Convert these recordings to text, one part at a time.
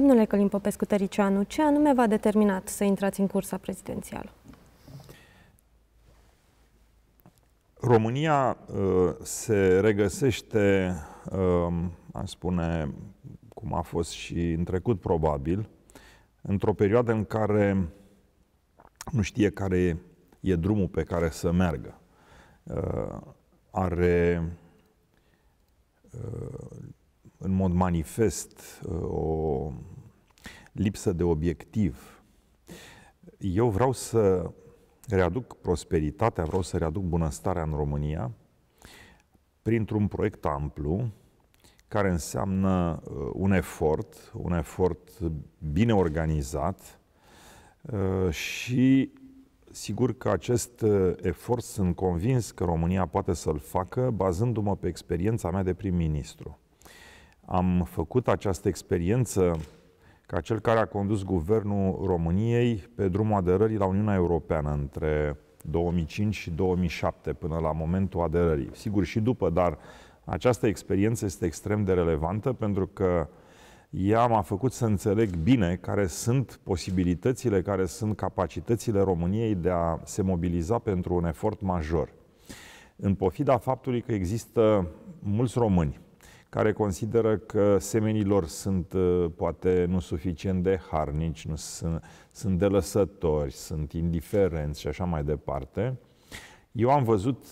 Domnule Călim Popescu tăricianu ce anume v-a determinat să intrați în cursa prezidențială? România uh, se regăsește, uh, um, am spune, cum a fost și în trecut probabil, într-o perioadă în care nu știe care e, e drumul pe care să meargă. Uh, are uh, în mod manifest uh, o lipsă de obiectiv. Eu vreau să readuc prosperitatea, vreau să readuc bunăstarea în România printr-un proiect amplu care înseamnă uh, un efort, un efort bine organizat uh, și sigur că acest efort sunt convins că România poate să-l facă bazându-mă pe experiența mea de prim-ministru am făcut această experiență ca cel care a condus guvernul României pe drumul aderării la Uniunea Europeană între 2005 și 2007, până la momentul aderării. Sigur, și după, dar această experiență este extrem de relevantă pentru că ea m-a făcut să înțeleg bine care sunt posibilitățile, care sunt capacitățile României de a se mobiliza pentru un efort major. În pofida faptului că există mulți români care consideră că semenilor sunt uh, poate nu suficient de harnici, nu sunt, sunt delăsători, sunt indiferenți și așa mai departe. Eu am văzut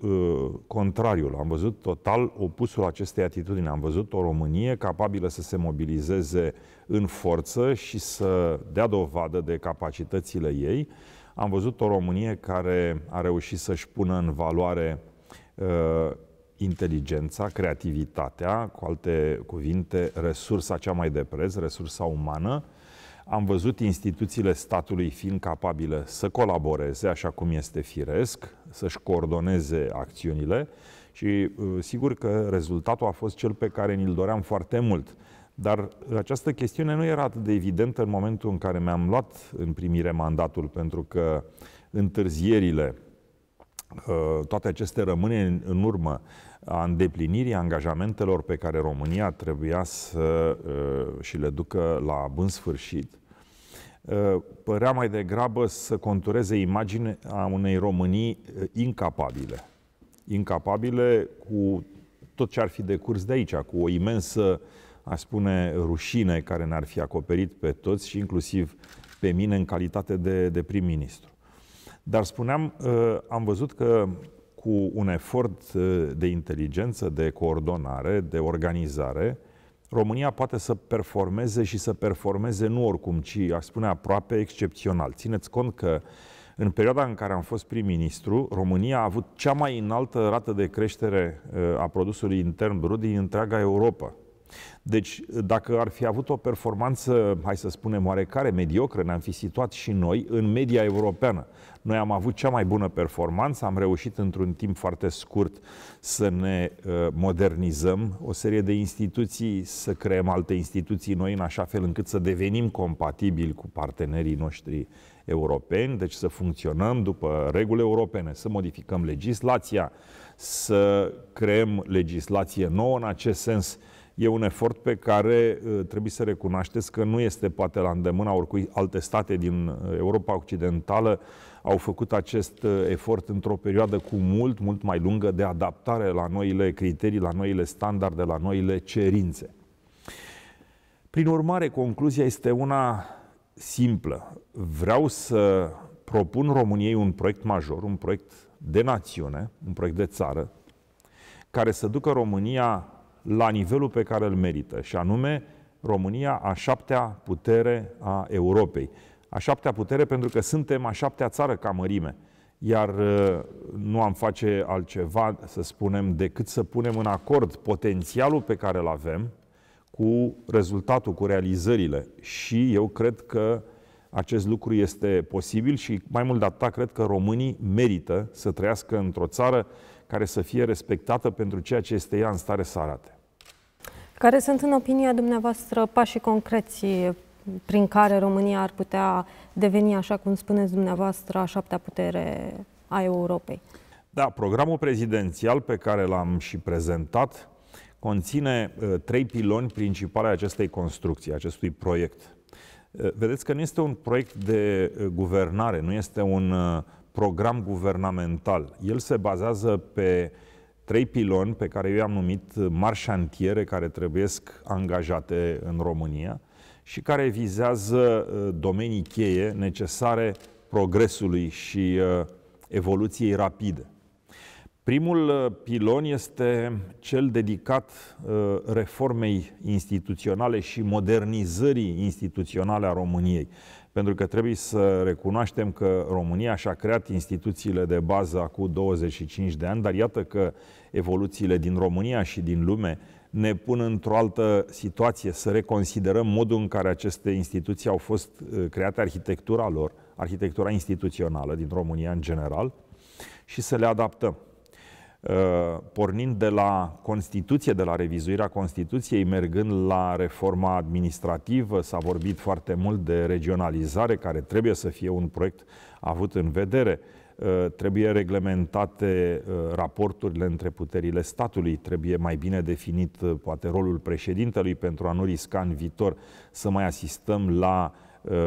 uh, contrariul, am văzut total opusul acestei atitudini. Am văzut o Românie capabilă să se mobilizeze în forță și să dea dovadă de capacitățile ei. Am văzut o Românie care a reușit să-și pună în valoare uh, inteligența, creativitatea, cu alte cuvinte, resursa cea mai de preț, resursa umană. Am văzut instituțiile statului fiind capabile să colaboreze, așa cum este firesc, să-și coordoneze acțiunile și uh, sigur că rezultatul a fost cel pe care ni-l doream foarte mult. Dar această chestiune nu era atât de evidentă în momentul în care mi-am luat în primire mandatul, pentru că întârzierile, uh, toate acestea rămâne în urmă, a îndeplinirii angajamentelor pe care România trebuia să uh, și le ducă la bun sfârșit, uh, părea mai degrabă să contureze imaginea unei Românii uh, incapabile. Incapabile cu tot ce ar fi decurs de aici, cu o imensă, aș spune, rușine care ne-ar fi acoperit pe toți și inclusiv pe mine în calitate de, de prim-ministru. Dar spuneam, am văzut că cu un efort uh, de inteligență, de coordonare, de organizare, România poate să performeze și să performeze nu oricum, ci aș spune aproape excepțional. Țineți cont că în perioada în care am fost prim-ministru, România a avut cea mai înaltă rată de creștere uh, a produsului intern brut din întreaga Europa. Deci, dacă ar fi avut o performanță, hai să spunem, oarecare, mediocră, ne-am fi situat și noi în media europeană. Noi am avut cea mai bună performanță, am reușit într-un timp foarte scurt să ne uh, modernizăm o serie de instituții, să creăm alte instituții noi în așa fel încât să devenim compatibili cu partenerii noștri europeni, deci să funcționăm după reguli europene, să modificăm legislația, să creăm legislație nouă în acest sens, E un efort pe care uh, trebuie să recunoașteți că nu este poate la îndemâna oricui alte state din uh, Europa Occidentală au făcut acest uh, efort într-o perioadă cu mult, mult mai lungă de adaptare la noile criterii, la noile standarde, la noile cerințe. Prin urmare, concluzia este una simplă. Vreau să propun României un proiect major, un proiect de națiune, un proiect de țară, care să ducă România la nivelul pe care îl merită, și anume România a șaptea putere a Europei. A șaptea putere pentru că suntem a șaptea țară ca mărime. Iar uh, nu am face altceva, să spunem, decât să punem în acord potențialul pe care îl avem cu rezultatul, cu realizările. Și eu cred că acest lucru este posibil și mai mult de atât cred că românii merită să trăiască într-o țară care să fie respectată pentru ceea ce este ea în stare să arate. Care sunt, în opinia dumneavoastră, pașii concreți prin care România ar putea deveni, așa cum spuneți dumneavoastră, a șaptea putere a Europei? Da, programul prezidențial pe care l-am și prezentat conține uh, trei piloni principale ai acestei construcții, acestui proiect. Uh, vedeți că nu este un proiect de uh, guvernare, nu este un uh, program guvernamental. El se bazează pe trei piloni pe care eu i-am numit marșantiere care trebuie angajate în România și care vizează uh, domenii cheie necesare progresului și uh, evoluției rapide. Primul uh, pilon este cel dedicat reformei instituționale și modernizării instituționale a României pentru că trebuie să recunoaștem că România și-a creat instituțiile de bază acum 25 de ani, dar iată că evoluțiile din România și din lume ne pun într-o altă situație să reconsiderăm modul în care aceste instituții au fost uh, create, arhitectura lor, arhitectura instituțională din România în general, și să le adaptăm. Uh, pornind de la Constituție, de la revizuirea Constituției, mergând la reforma administrativă, s-a vorbit foarte mult de regionalizare, care trebuie să fie un proiect avut în vedere. Uh, trebuie reglementate uh, raporturile între puterile statului, trebuie mai bine definit poate rolul președintelui pentru a nu risca în viitor să mai asistăm la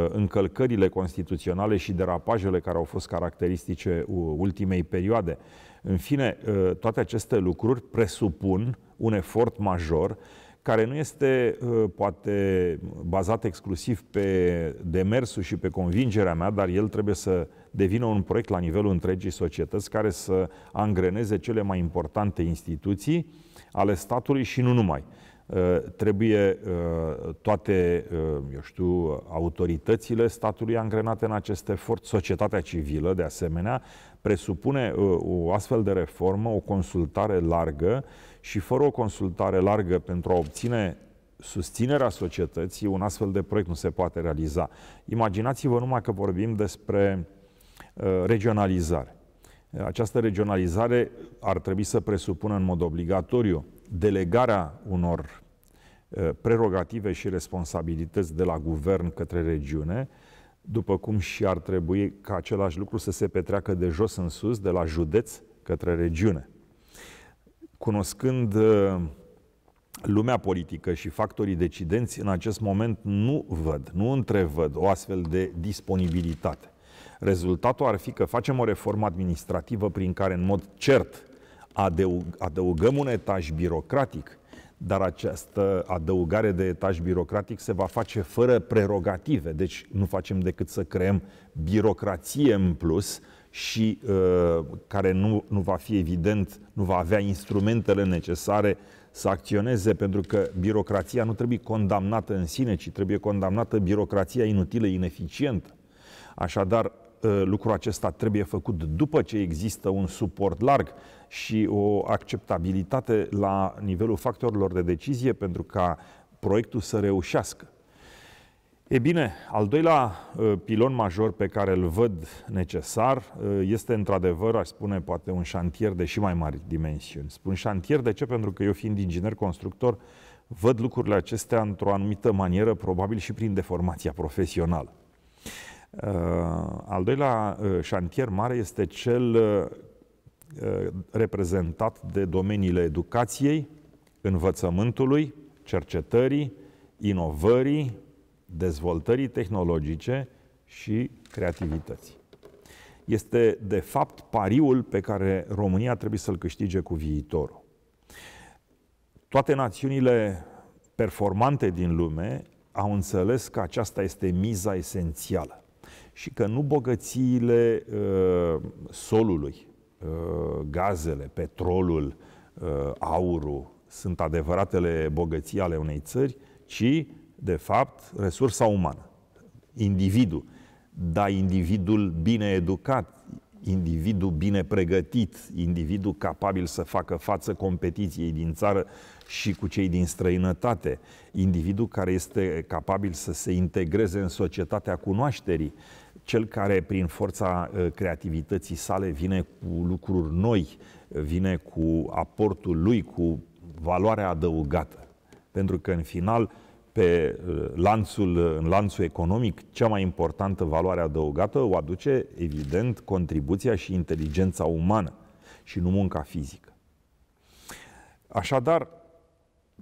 încălcările constituționale și derapajele care au fost caracteristice ultimei perioade. În fine, ă, toate aceste lucruri presupun un efort major care nu este ă, poate bazat exclusiv pe demersul și pe convingerea mea, dar el trebuie să devină un proiect la nivelul întregii societăți care să angreneze cele mai importante instituții ale statului și nu numai. Ă, trebuie toate, eu știu, autoritățile statului angrenate în acest efort, societatea civilă de asemenea, presupune uh, o astfel de reformă, o consultare largă și fără o consultare largă pentru a obține susținerea societății, un astfel de proiect nu se poate realiza. Imaginați-vă numai că vorbim despre uh, regionalizare. Această regionalizare ar trebui să presupună în mod obligatoriu delegarea unor uh, prerogative și responsabilități de la guvern către regiune, după cum și ar trebui ca același lucru să se petreacă de jos în sus, de la județ către regiune. Cunoscând uh, lumea politică și factorii decidenți în acest moment nu văd, nu întrevăd o astfel de disponibilitate. Rezultatul ar fi că facem o reformă administrativă prin care în mod cert adăugăm un etaj birocratic dar această adăugare de etaj birocratic se va face fără prerogative, deci nu facem decât să creăm birocrație în plus și uh, care nu, nu va fi evident, nu va avea instrumentele necesare să acționeze, pentru că birocrația nu trebuie condamnată în sine, ci trebuie condamnată birocrația inutilă, ineficientă. Așadar, Uh, lucrul acesta trebuie făcut după ce există un suport larg și o acceptabilitate la nivelul factorilor de decizie pentru ca proiectul să reușească. E bine, al doilea uh, pilon major pe care îl văd necesar uh, este într-adevăr, aș spune, poate un șantier de și mai mari dimensiuni. Spun șantier de ce? Pentru că eu fiind inginer constructor, văd lucrurile acestea într-o anumită manieră, probabil și prin deformația profesională. Uh, al doilea uh, șantier mare este cel uh, reprezentat de domeniile educației, învățământului, cercetării, inovării, dezvoltării tehnologice și creativității. Este, de fapt, pariul pe care România trebuie să-l câștige cu viitorul. Toate națiunile performante din lume au înțeles că aceasta este miza esențială și că nu bogățiile uh, solului, uh, gazele, petrolul, uh, aurul sunt adevăratele bogății ale unei țări, ci, de fapt, resursa umană, individul. Dar individul bine educat, individul bine pregătit, individul capabil să facă față competiției din țară și cu cei din străinătate, individul care este capabil să se integreze în societatea cunoașterii, cel care prin forța uh, creativității sale vine cu lucruri noi, vine cu aportul lui, cu valoarea adăugată. Pentru că în final, pe uh, lanțul, uh, în lanțul economic, cea mai importantă valoare adăugată o aduce, evident, contribuția și inteligența umană și nu munca fizică. Așadar,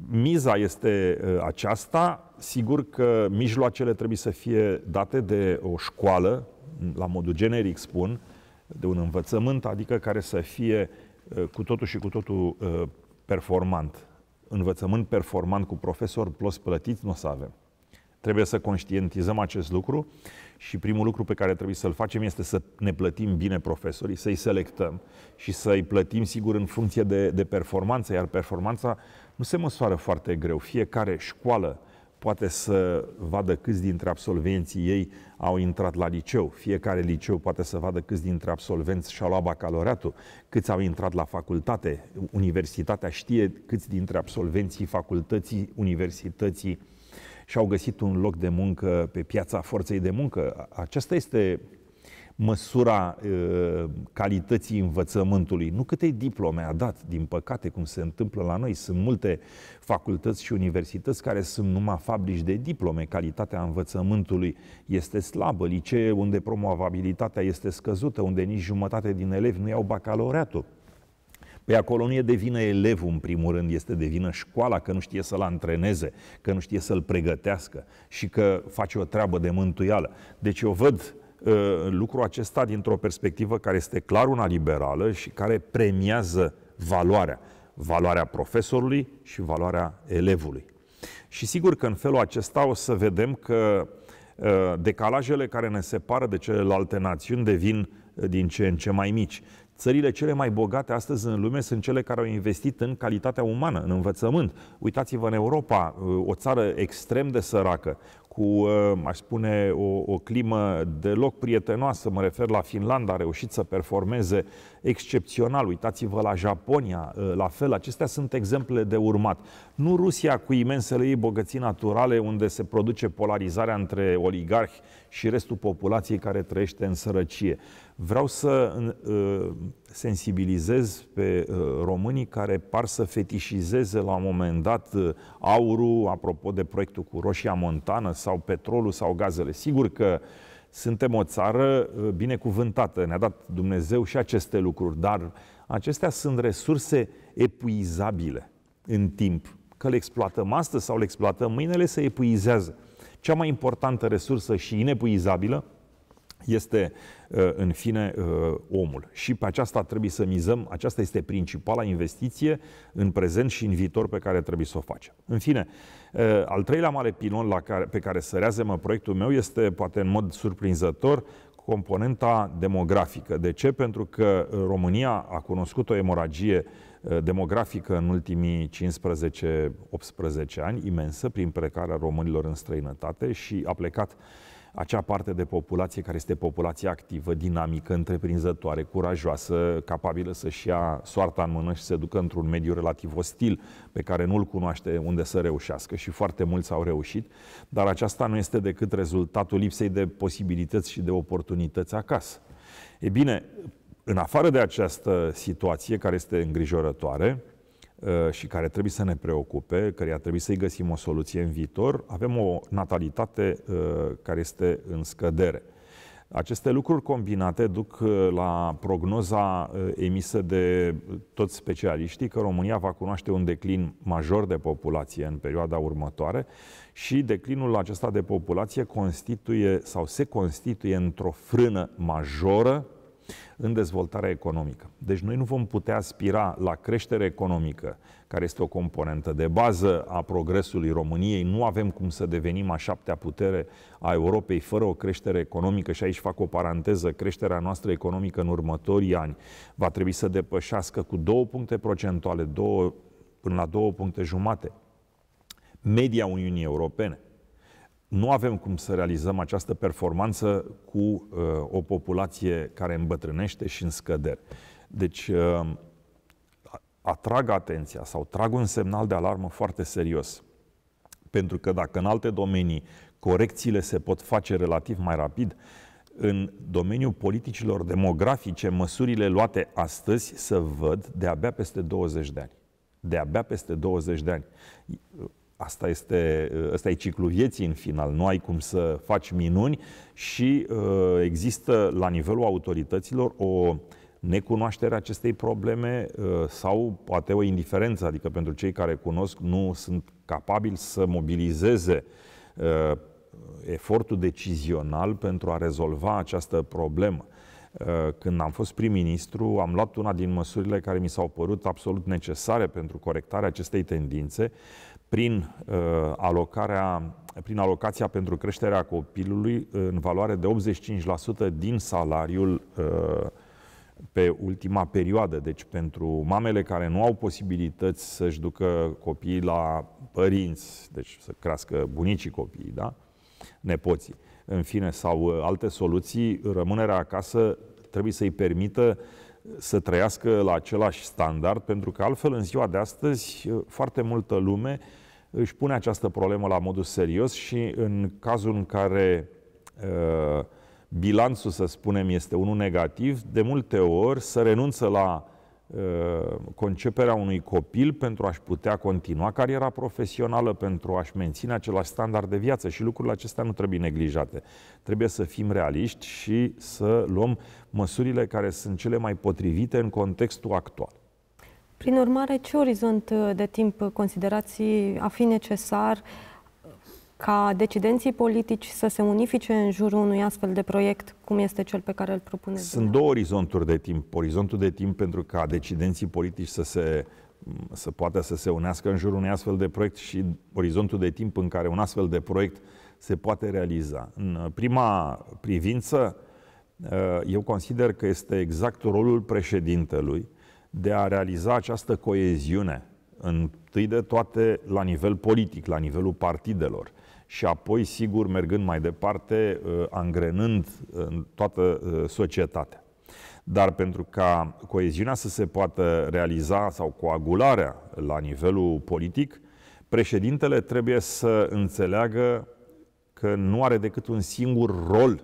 Miza este aceasta. Sigur că mijloacele trebuie să fie date de o școală, la modul generic spun, de un învățământ, adică care să fie cu totul și cu totul performant. Învățământ performant cu profesori plus plătiți nu o să avem. Trebuie să conștientizăm acest lucru și primul lucru pe care trebuie să-l facem este să ne plătim bine profesorii, să-i selectăm și să-i plătim, sigur, în funcție de, de performanță, iar performanța nu se măsoară foarte greu. Fiecare școală poate să vadă câți dintre absolvenții ei au intrat la liceu. Fiecare liceu poate să vadă câți dintre absolvenți și-au luat bacaloriatul, câți au intrat la facultate. Universitatea știe câți dintre absolvenții facultății, universității și-au găsit un loc de muncă pe piața forței de muncă. Aceasta este măsura e, ă, calității învățământului, nu câte diplome a dat, din păcate, cum se întâmplă la noi. Sunt multe facultăți și universități care sunt numai fabrici de diplome. Calitatea învățământului este slabă. Licee unde promovabilitatea este scăzută, unde nici jumătate din elevi nu iau bacalaureatul. Pe păi acolo nu e de vină elevul, în primul rând, este de vină școala că nu știe să-l antreneze, că nu știe să-l pregătească și că face o treabă de mântuială. Deci eu văd Ă, lucrul acesta dintr-o perspectivă care este clar una liberală și care premiază valoarea. Valoarea profesorului și valoarea elevului. Și sigur că în felul acesta o să vedem că ă, decalajele care ne separă de celelalte națiuni devin ă, din ce în ce mai mici. Țările cele mai bogate astăzi în lume sunt cele care au investit în calitatea umană, în învățământ. Uitați-vă în Europa, o țară extrem de săracă, cu, uh, aș spune, o, o climă deloc prietenoasă. Mă refer la Finlanda, a reușit să performeze excepțional. Uitați-vă la Japonia, uh, la fel. Acestea sunt exemple de urmat. Nu Rusia cu imensele ei bogății naturale, unde se produce polarizarea între oligarhi și restul populației care trăiește în sărăcie. Vreau să uh, sensibilizez pe uh, românii care par să fetișizeze la un moment dat uh, aurul, apropo de proiectul cu Roșia Montană sau petrolul sau gazele. Sigur că suntem o țară uh, binecuvântată, ne-a dat Dumnezeu și aceste lucruri, dar acestea sunt resurse epuizabile în timp. Că le exploatăm astăzi sau le exploatăm mâine, le se epuizează. Cea mai importantă resursă și inepuizabilă este, uh, în fine, uh, omul. Și pe aceasta trebuie să mizăm, aceasta este principala investiție în prezent și în viitor pe care trebuie să o facem. În fine, uh, al treilea mare pilon la care, pe care sărează proiectul meu este, poate în mod surprinzător, componenta demografică. De ce? Pentru că România a cunoscut o emoragie demografică în ultimii 15-18 ani, imensă, prin precarea românilor în străinătate și a plecat uh, acea parte de populație care este populație activă, dinamică, întreprinzătoare, curajoasă, capabilă să-și ia soarta în mână și să se ducă într-un mediu relativ ostil pe care nu-l cunoaște unde să reușească și foarte mulți au reușit, dar aceasta nu este decât rezultatul lipsei de posibilități și de oportunități acasă. E bine, în afară de această situație care este îngrijorătoare, Uh, și care trebuie să ne preocupe, căreia trebuie să-i găsim o soluție în viitor, avem o natalitate uh, care este în scădere. Aceste lucruri combinate duc uh, la prognoza emisă de toți specialiștii că România va cunoaște un declin major de populație în perioada următoare și declinul acesta de populație constituie sau se constituie într-o frână majoră în dezvoltarea economică. Deci noi nu vom putea aspira la creștere economică, care este o componentă de bază a progresului României. Nu avem cum să devenim a șaptea putere a Europei fără o creștere economică și aici fac o paranteză, creșterea noastră economică în următorii ani va trebui să depășească cu două puncte procentuale, două, până la două puncte jumate, media Uniunii Europene nu avem cum să realizăm această performanță cu uh, o populație care îmbătrânește și în scădere. Deci, uh, atrag atenția sau trag un semnal de alarmă foarte serios. Pentru că dacă în alte domenii corecțiile se pot face relativ mai rapid, în domeniul politicilor demografice, măsurile luate astăzi se văd de-abia peste 20 de ani. De-abia peste 20 de ani. Asta este, asta e ciclul vieții în final, nu ai cum să faci minuni și uh, există la nivelul autorităților o necunoaștere acestei probleme uh, sau poate o indiferență, adică pentru cei care cunosc nu sunt capabili să mobilizeze uh, efortul decizional pentru a rezolva această problemă. Când am fost prim-ministru, am luat una din măsurile care mi s-au părut absolut necesare pentru corectarea acestei tendințe prin uh, alocarea prin alocația pentru creșterea copilului în valoare de 85% din salariul uh, pe ultima perioadă. Deci pentru mamele care nu au posibilități să-și ducă copiii la părinți, deci să crească bunicii copiii, da? nepoții, în fine, sau uh, alte soluții, rămânerea acasă trebuie să-i permită să trăiască la același standard, pentru că altfel în ziua de astăzi foarte multă lume uh, își pune această problemă la modul serios și în cazul în care uh, bilanțul, să spunem, este unul negativ, de multe ori să renunță la uh, conceperea unui copil pentru a-și putea continua cariera profesională, pentru a-și menține același standard de viață și lucrurile acestea nu trebuie neglijate. Trebuie să fim realiști și să luăm măsurile care sunt cele mai potrivite în contextul actual. Prin urmare, ce orizont de timp considerați a fi necesar ca decidenții politici să se unifice în jurul unui astfel de proiect, cum este cel pe care îl propuneți? Sunt două orizonturi de timp. Orizontul de timp pentru ca decidenții politici să se să poată să se unească în jurul unui astfel de proiect și orizontul de timp în care un astfel de proiect se poate realiza. În prima privință, eu consider că este exact rolul președintelui de a realiza această coeziune, întâi de toate la nivel politic, la nivelul partidelor, și apoi, sigur, mergând mai departe, uh, angrenând uh, toată uh, societatea. Dar pentru ca coeziunea să se poată realiza sau coagularea la nivelul politic, președintele trebuie să înțeleagă că nu are decât un singur rol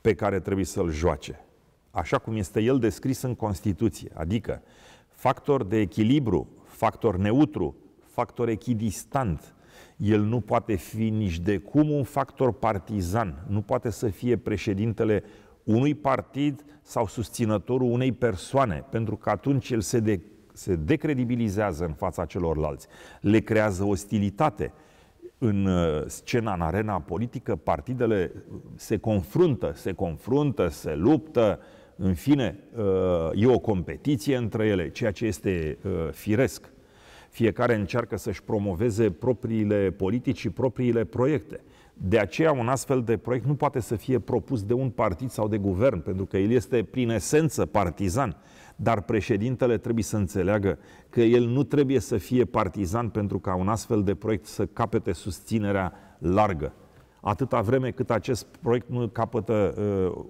pe care trebuie să-l joace așa cum este el descris în Constituție, adică factor de echilibru, factor neutru, factor echidistant. El nu poate fi nici de cum un factor partizan, nu poate să fie președintele unui partid sau susținătorul unei persoane, pentru că atunci el se, de, se decredibilizează în fața celorlalți, le creează ostilitate. În uh, scena, în arena politică, partidele se confruntă, se confruntă, se luptă, în fine, uh, e o competiție între ele, ceea ce este uh, firesc. Fiecare încearcă să-și promoveze propriile politici și propriile proiecte. De aceea un astfel de proiect nu poate să fie propus de un partid sau de guvern, pentru că el este prin esență partizan. Dar președintele trebuie să înțeleagă că el nu trebuie să fie partizan pentru ca un astfel de proiect să capete susținerea largă atâta vreme cât acest proiect nu capătă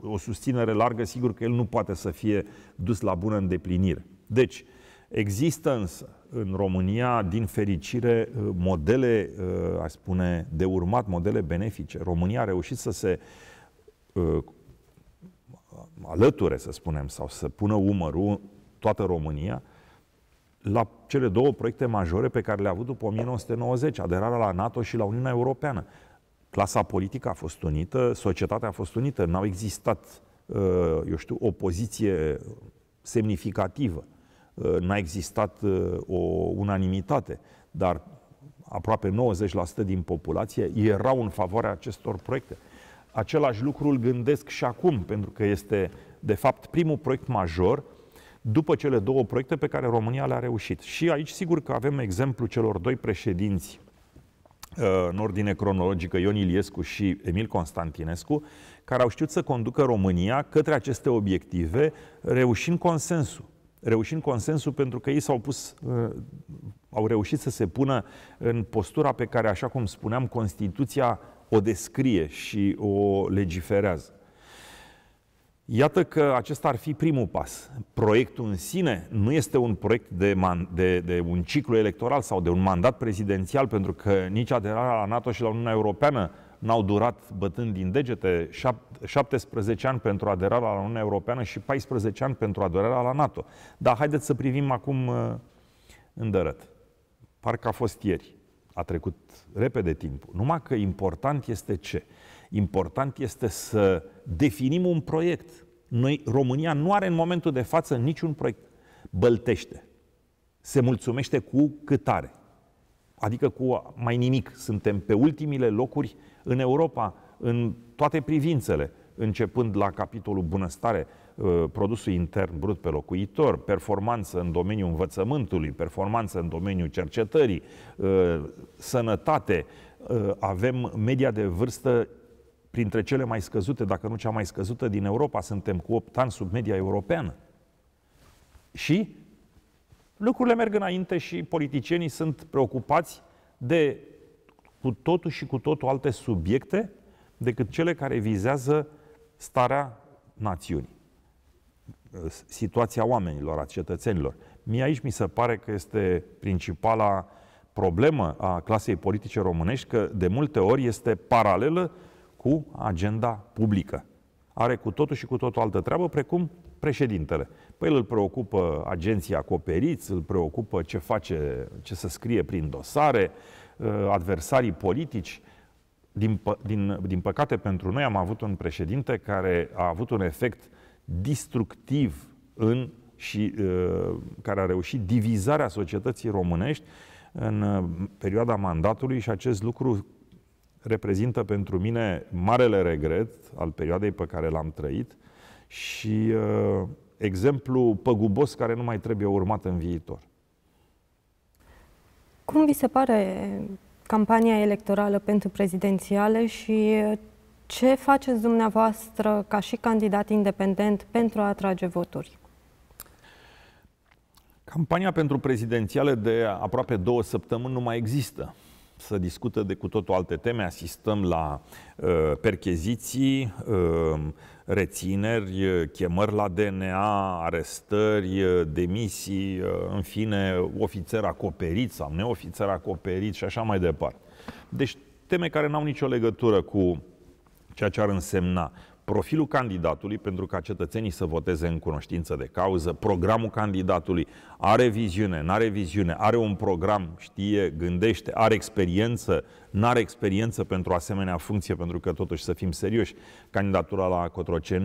uh, o susținere largă, sigur că el nu poate să fie dus la bună îndeplinire. Deci, există însă în România, din fericire, uh, modele, uh, aș spune, de urmat, modele benefice. România a reușit să se uh, alăture, să spunem, sau să pună umărul toată România la cele două proiecte majore pe care le-a avut după 1990, aderarea la NATO și la Uniunea Europeană clasa politică a fost unită, societatea a fost unită, n-au existat, uh, eu știu, o poziție semnificativă, uh, n-a existat uh, o unanimitate, dar aproape 90% din populație erau în favoarea acestor proiecte. Același lucru îl gândesc și acum, pentru că este, de fapt, primul proiect major după cele două proiecte pe care România le-a reușit. Și aici, sigur că avem exemplu celor doi președinți Uh, în ordine cronologică, Ion Iliescu și Emil Constantinescu, care au știut să conducă România către aceste obiective, reușind consensul. Reușind consensul pentru că ei s-au pus, uh, au reușit să se pună în postura pe care, așa cum spuneam, Constituția o descrie și o legiferează. Iată că acesta ar fi primul pas. Proiectul în sine nu este un proiect de, man, de, de un ciclu electoral sau de un mandat prezidențial, pentru că nici aderarea la NATO și la Uniunea Europeană n-au durat bătând din degete 17 ani pentru aderarea la Uniunea Europeană și 14 ani pentru aderarea la NATO. Dar haideți să privim acum uh, în Parcă a fost ieri a trecut repede timpul. Numai că important este ce? Important este să definim un proiect. Noi, România nu are în momentul de față niciun proiect. Băltește. Se mulțumește cu câtare. Adică cu mai nimic. Suntem pe ultimile locuri în Europa, în toate privințele începând la capitolul bunăstare, uh, produsul intern brut pe locuitor, performanță în domeniul învățământului, performanță în domeniul cercetării, uh, sănătate, uh, avem media de vârstă printre cele mai scăzute, dacă nu cea mai scăzută din Europa, suntem cu 8 ani sub media europeană. Și lucrurile merg înainte și politicienii sunt preocupați de cu totul și cu totul alte subiecte decât cele care vizează starea națiunii, situația oamenilor, a cetățenilor. Mie aici mi se pare că este principala problemă a clasei politice românești, că de multe ori este paralelă cu agenda publică. Are cu totul și cu totul altă treabă, precum președintele. Păi îl preocupă agenții acoperiți, îl preocupă ce face, ce se scrie prin dosare, uh, adversarii politici, din, din, din păcate pentru noi, am avut un președinte care a avut un efect distructiv în și uh, care a reușit divizarea societății românești în uh, perioada mandatului și acest lucru reprezintă pentru mine marele regret al perioadei pe care l-am trăit și uh, exemplu păgubos care nu mai trebuie urmat în viitor. Cum vi se pare campania electorală pentru prezidențiale și ce faceți dumneavoastră ca și candidat independent pentru a atrage voturi? Campania pentru prezidențiale de aproape două săptămâni nu mai există. Să discută de cu totul alte teme, asistăm la uh, percheziții, uh, rețineri, eh, chemări la DNA, arestări, eh, demisii, eh, în fine, ofițer acoperit sau neofițer acoperit și așa mai departe. Deci teme care n-au nicio legătură cu ceea ce ar însemna profilul candidatului pentru ca cetățenii să voteze în cunoștință de cauză, programul candidatului are viziune, nu are viziune, are un program, știe, gândește, are experiență, nu are experiență pentru asemenea funcție, pentru că totuși să fim serioși, candidatura la uh,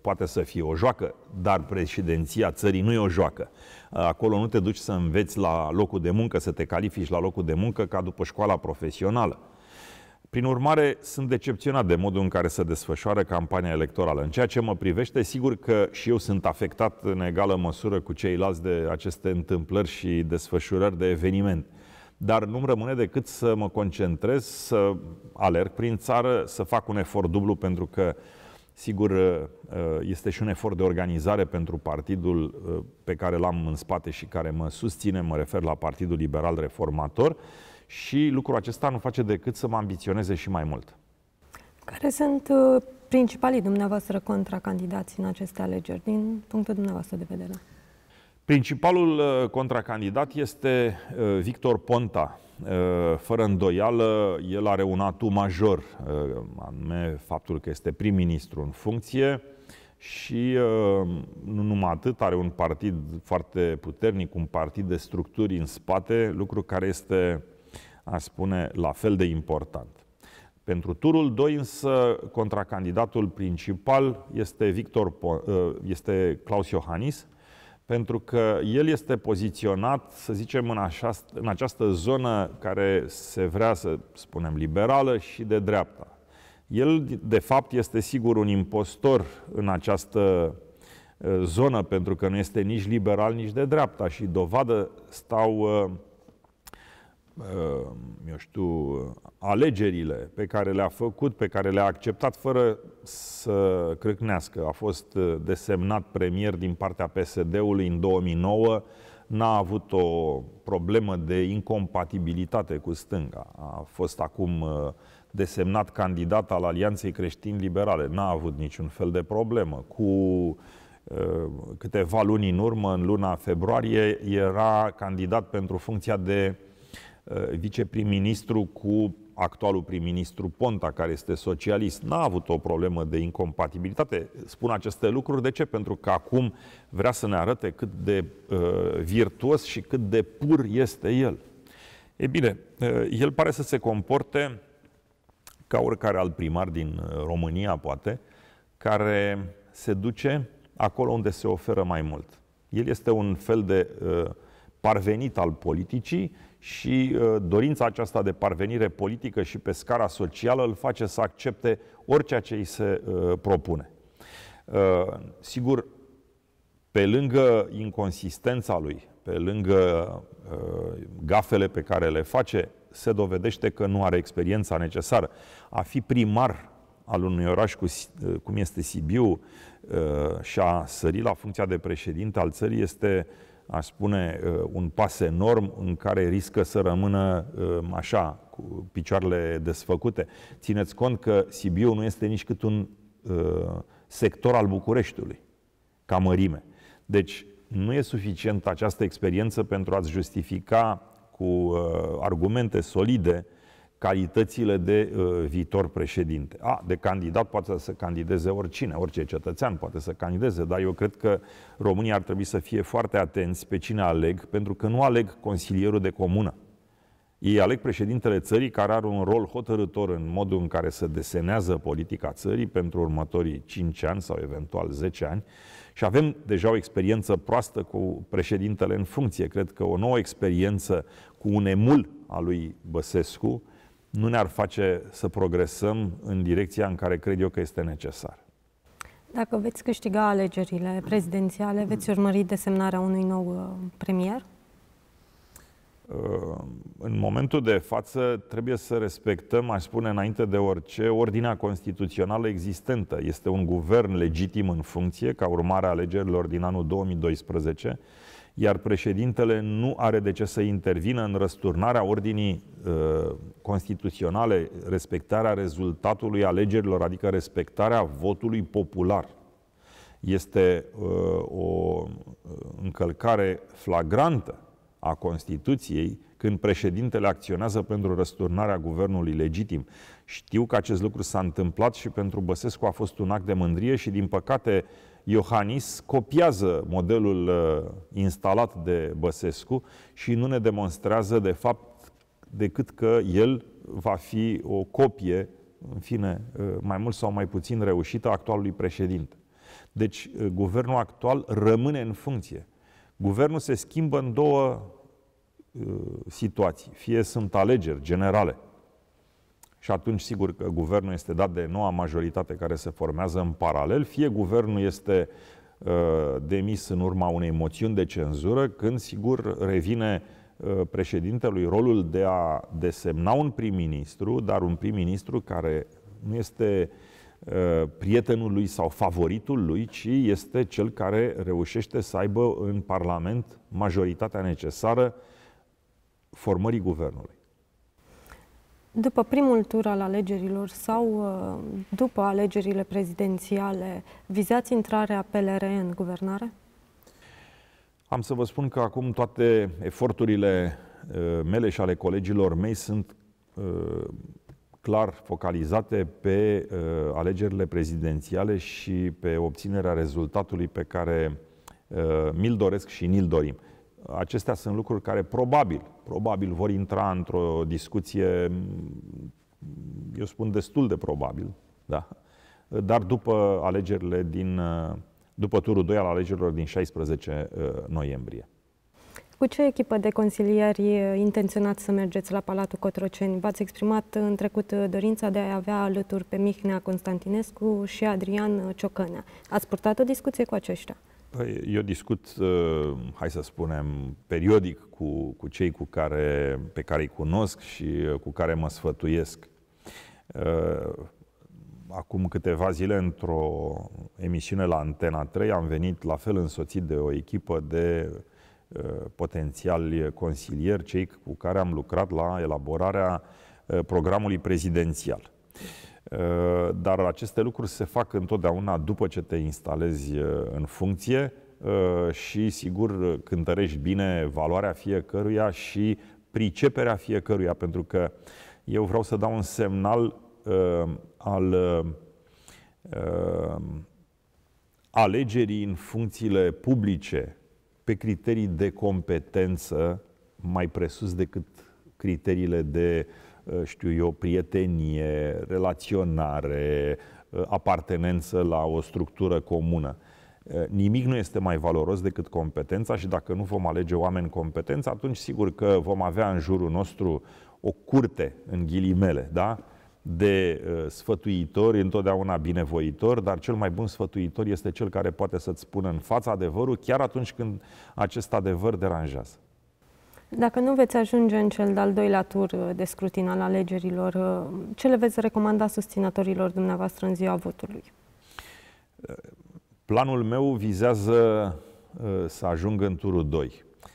poate să fie o joacă, dar președinția țării nu e o joacă. Acolo nu te duci să înveți la locul de muncă, să te califici la locul de muncă ca după școala profesională prin urmare, sunt decepționat de modul în care se desfășoară campania electorală. În ceea ce mă privește, sigur că și eu sunt afectat în egală măsură cu ceilalți de aceste întâmplări și desfășurări de eveniment. Dar nu îmi rămâne decât să mă concentrez, să alerg prin țară, să fac un efort dublu, pentru că, sigur, uh, uh, este și un efort de organizare pentru partidul uh, pe care l-am în spate și care mă susține, mă refer la Partidul Liberal Reformator, și lucrul acesta nu face decât să mă ambiționeze și mai mult. Care sunt uh, principalii dumneavoastră contracandidați în aceste alegeri, din punctul dumneavoastră de vedere? Principalul uh, contracandidat este uh, Victor Ponta. Fără îndoială, el are un atu major, anume faptul că este prim-ministru în funcție, și nu numai atât, are un partid foarte puternic, un partid de structuri în spate, lucru care este aș spune, la fel de important. Pentru turul 2 însă contracandidatul principal este Victor ă, este Claus Iohannis, pentru că el este poziționat, să zicem, în, așa, în această zonă care se vrea să spunem liberală și de dreapta. El, de fapt, este sigur un impostor în această ă, zonă, pentru că nu este nici liberal, nici de dreapta și dovadă stau ă, Uh, eu știu, alegerile pe care le-a făcut, pe care le-a acceptat fără să crâcnească. A fost uh, desemnat premier din partea PSD-ului în 2009, n-a avut o problemă de incompatibilitate cu stânga. A fost acum uh, desemnat candidat al Alianței Creștini-Liberale, n-a avut niciun fel de problemă. Cu câteva luni în urmă, în luna februarie, era candidat pentru funcția de Uh, viceprim-ministru cu actualul prim-ministru Ponta, care este socialist, n-a avut o problemă de incompatibilitate. Spun aceste lucruri, de ce? Pentru că acum vrea să ne arate cât de uh, virtuos și cât de pur este el. E bine, uh, el pare să se comporte ca oricare alt primar din uh, România, poate, care se duce acolo unde se oferă mai mult. El este un fel de uh, parvenit al politicii, și uh, dorința aceasta de parvenire politică și pe scara socială îl face să accepte orice ce îi se uh, propune. Uh, sigur, pe lângă inconsistența lui, pe lângă gafele pe care le face, se dovedește că nu are experiența necesară. A fi primar al unui oraș cu, cum este Sibiu și a sări la funcția de președinte al țării este uh, aș spune, uh, un pas enorm în care riscă să rămână um, așa, cu picioarele desfăcute. Țineți cont că Sibiu nu este nici cât un uh, sector al Bucureștiului, ca mărime. Deci, nu e suficient această experiență pentru a-ți justifica cu uh, argumente solide calitățile de uh, viitor președinte. A, de candidat poate să candideze oricine, orice cetățean poate să candideze, dar eu cred că România ar trebui să fie foarte atenți pe cine aleg, pentru că nu aleg consilierul de comună. Ei aleg președintele țării care are un rol hotărător în modul în care se desenează politica țării pentru următorii 5 ani sau eventual 10 ani și avem deja o experiență proastă cu președintele în funcție. Cred că o nouă experiență cu un emul al lui Băsescu nu ne-ar face să progresăm în direcția în care cred eu că este necesar. Dacă veți câștiga alegerile prezidențiale, veți urmări desemnarea unui nou uh, premier? Uh, în momentul de față trebuie să respectăm, aș spune înainte de orice, ordinea constituțională existentă. Este un guvern legitim în funcție, ca urmare a alegerilor din anul 2012, iar președintele nu are de ce să intervină în răsturnarea ordinii uh, constituționale, respectarea rezultatului alegerilor, adică respectarea votului popular. Este uh, o uh, încălcare flagrantă a Constituției când președintele acționează pentru răsturnarea guvernului legitim. Știu că acest lucru s-a întâmplat și pentru Băsescu a fost un act de mândrie și, din păcate, uh, Iohannis copiază modelul uh, instalat de Băsescu și nu ne demonstrează, de fapt, decât că el va fi o copie, în fine, uh, mai mult sau mai puțin reușită, actualului președinte. Deci, uh, guvernul actual rămâne în funcție. Guvernul se schimbă în două situații. Fie sunt alegeri generale, și atunci, sigur că guvernul este dat de noua majoritate care se formează în paralel, fie guvernul este uh, demis în urma unei moțiuni de cenzură, când, sigur, revine uh, președintelui rolul de a desemna un prim-ministru, dar un prim-ministru care nu este uh, prietenul lui sau favoritul lui, ci este cel care reușește să aibă în Parlament majoritatea necesară formării guvernului. După primul tur al alegerilor sau uh, după alegerile prezidențiale, vizați intrarea PLR în guvernare? Am să vă spun că acum toate eforturile uh, mele și ale colegilor mei sunt uh, clar focalizate pe alegerile prezidențiale și pe obținerea rezultatului pe care mi-l doresc și ni-l dorim. Acestea sunt lucruri care probabil, probabil vor intra într-o discuție, eu spun destul de probabil, da? dar după alegerile din, după turul 2 al alegerilor din 16 uh, noiembrie. Cu ce echipă de consilieri intenționați să mergeți la Palatul Cotroceni? V-ați exprimat în trecut uh, dorința de a avea alături pe Mihnea Constantinescu și Adrian Ciocănea. Ați purtat o discuție cu aceștia? Păi, eu discut, ă, hai să spunem, periodic cu, cu cei cu care, pe care îi cunosc și ă, cu care mă sfătuiesc. Ă, acum câteva zile, într-o emisiune la Antena 3, am venit la fel însoțit de o echipă de potențiali consilieri, cei cu care am lucrat la elaborarea programului prezidențial. Ă, dar aceste lucruri se fac întotdeauna după ce te instalezi ă, în funcție ă, și, sigur, cântărești bine valoarea fiecăruia și priceperea fiecăruia, pentru că eu vreau să dau un semnal al alegerii în funcțiile publice pe criterii de competență mai presus decât criteriile de Eh, știu eu, prietenie, relaționare, eh, apartenență la o structură comună. Eh, nimic nu este mai valoros decât competența și dacă nu vom alege oameni competenți, atunci sigur că vom avea în jurul nostru o curte, în ghilimele, da? de uh, sfătuitori, întotdeauna binevoitori, dar cel mai bun sfătuitor este cel care poate să-ți spună în fața adevărul chiar atunci când acest adevăr deranjează. Dacă nu veți ajunge în cel de-al doilea tur uh, de scrutin al alegerilor, uh, ce le veți recomanda susținătorilor dumneavoastră în ziua votului? Uh, planul meu vizează să ajungă în turul 2.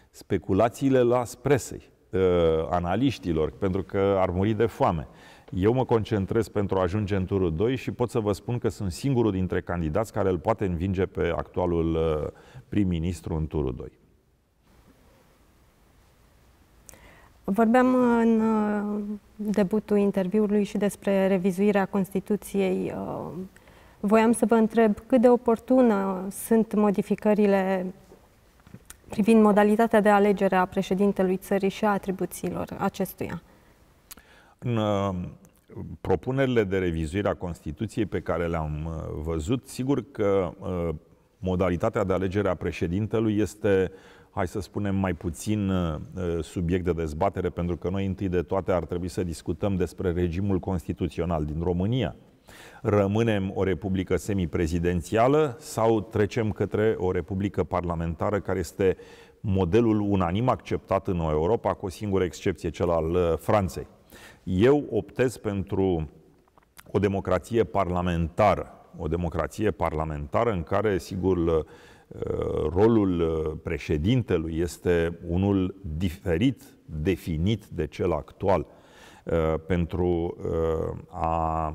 Speculațiile la presei, analiștilor, pentru că ar muri de foame. Eu mă concentrez pentru a ajunge în turul 2 și pot să vă spun că sunt singurul dintre candidați care îl poate învinge pe actualul prim-ministru în turul 2. Vorbeam uh, în uh, debutul interviului și despre revizuirea Constituției. Uh, voiam să vă întreb cât de oportună sunt modificările privind modalitatea de alegere a președintelui țării și a atribuțiilor acestuia. În propunerile de revizuire a Constituției pe care le-am văzut, sigur că modalitatea de alegere a președintelui este hai să spunem, mai puțin uh, uh, subiect de dezbatere, pentru că noi întâi de toate ar trebui să discutăm despre regimul constituțional din România. Rămânem o republică semiprezidențială sau trecem către o republică parlamentară care este modelul unanim acceptat în Europa, cu o singură excepție, cel al uh, Franței. Eu optez pentru o democrație parlamentară, o democrație parlamentară în care, sigur, rolul uh, președintelui este unul diferit, definit de cel actual, uh, pentru uh, a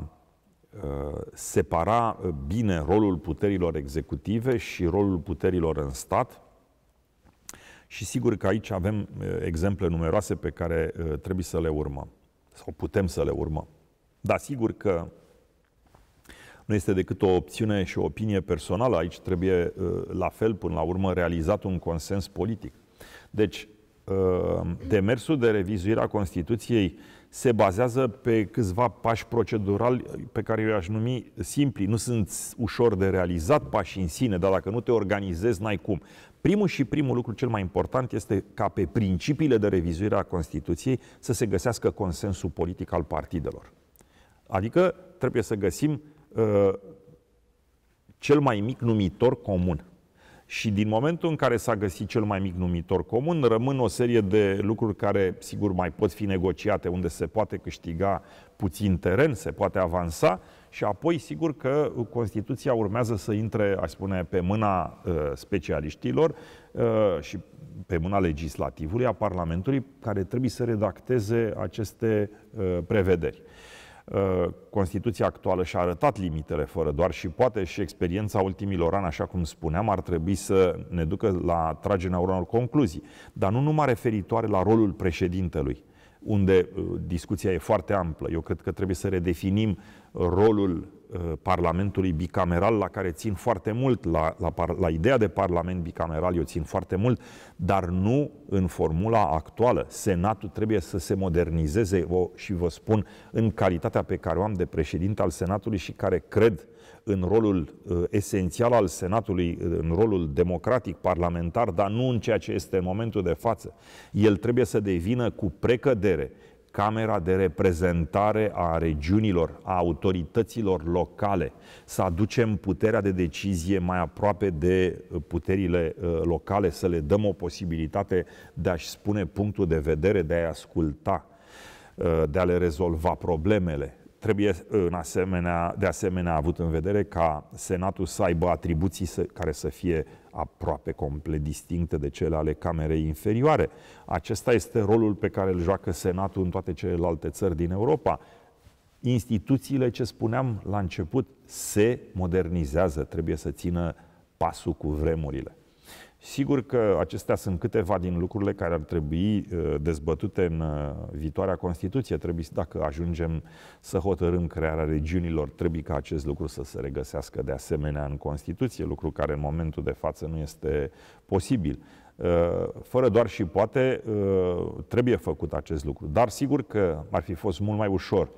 separa bine rolul puterilor executive și rolul puterilor în stat. Și sigur că aici avem exemple numeroase pe care trebuie să le urmăm sau putem să le urmăm. Dar sigur că nu este decât o opțiune și o opinie personală. Aici trebuie, uh, la fel, până la urmă, realizat un consens politic. Deci, uh, demersul de revizuire a Constituției se bazează pe câțiva pași procedurali pe care eu aș numi simpli. Nu sunt ușor de realizat pași în sine, dar dacă nu te organizezi, n-ai cum. Primul și primul lucru cel mai important este ca pe principiile de revizuire a Constituției să se găsească consensul politic al partidelor. Adică trebuie să găsim cel mai mic numitor comun. Și din momentul în care s-a găsit cel mai mic numitor comun, rămân o serie de lucruri care, sigur, mai pot fi negociate, unde se poate câștiga puțin teren, se poate avansa și apoi, sigur, că Constituția urmează să intre, aș spune, pe mâna uh, specialiștilor uh, și pe mâna legislativului, a Parlamentului, care trebuie să redacteze aceste uh, prevederi. Uh, Uh, Constituția actuală și-a arătat limitele fără doar și poate și experiența ultimilor ani, așa cum spuneam, ar trebui să ne ducă la tragerea unor concluzii, dar nu numai referitoare la rolul președintelui, unde uh, discuția e foarte amplă. Eu cred că trebuie să redefinim rolul Uh, Parlamentului bicameral, la care țin foarte mult, la, la, la ideea de Parlament bicameral eu țin foarte mult, dar nu în formula actuală. Senatul trebuie să se modernizeze o, și vă spun în calitatea pe care o am de președinte al Senatului și care cred în rolul uh, esențial al Senatului, uh, în rolul democratic, parlamentar, dar nu în ceea ce este în momentul de față. El trebuie să devină cu precădere uh, Camera de Reprezentare a Regiunilor, a autorităților locale, să aducem puterea de decizie mai aproape de uh, puterile uh, locale, să le dăm o posibilitate de a-și spune punctul de vedere, de a-i asculta, uh, de a le rezolva problemele Trebuie, uh, în asemenea, de asemenea, avut în vedere ca Senatul să aibă atribuții să, care să fie aproape complet distincte de cele ale Camerei inferioare. Acesta este rolul pe care îl joacă Senatul în toate celelalte țări din Europa. Instituțiile, ce spuneam la început, se modernizează, trebuie să țină pasul cu vremurile. Sigur că acestea sunt câteva din lucrurile care ar trebui uh, dezbătute în uh, viitoarea Constituție. Trebuie, dacă ajungem să hotărâm crearea regiunilor, trebuie ca acest lucru să se regăsească de asemenea în Constituție, lucru care în momentul de față nu este posibil. Uh, fără doar și poate, trebuie făcut acest lucru. Dar sigur că ar fi fost mult mai ușor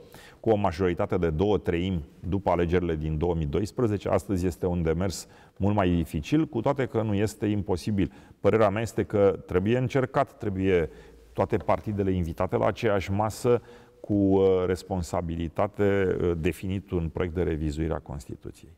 cu o majoritate de două treimi după alegerile din 2012. Astăzi este un demers mult mai dificil, cu toate că nu este imposibil. Părerea mea este că trebuie încercat, trebuie toate partidele invitate la aceeași masă cu uh, responsabilitate uh, definit un proiect de revizuire a Constituției.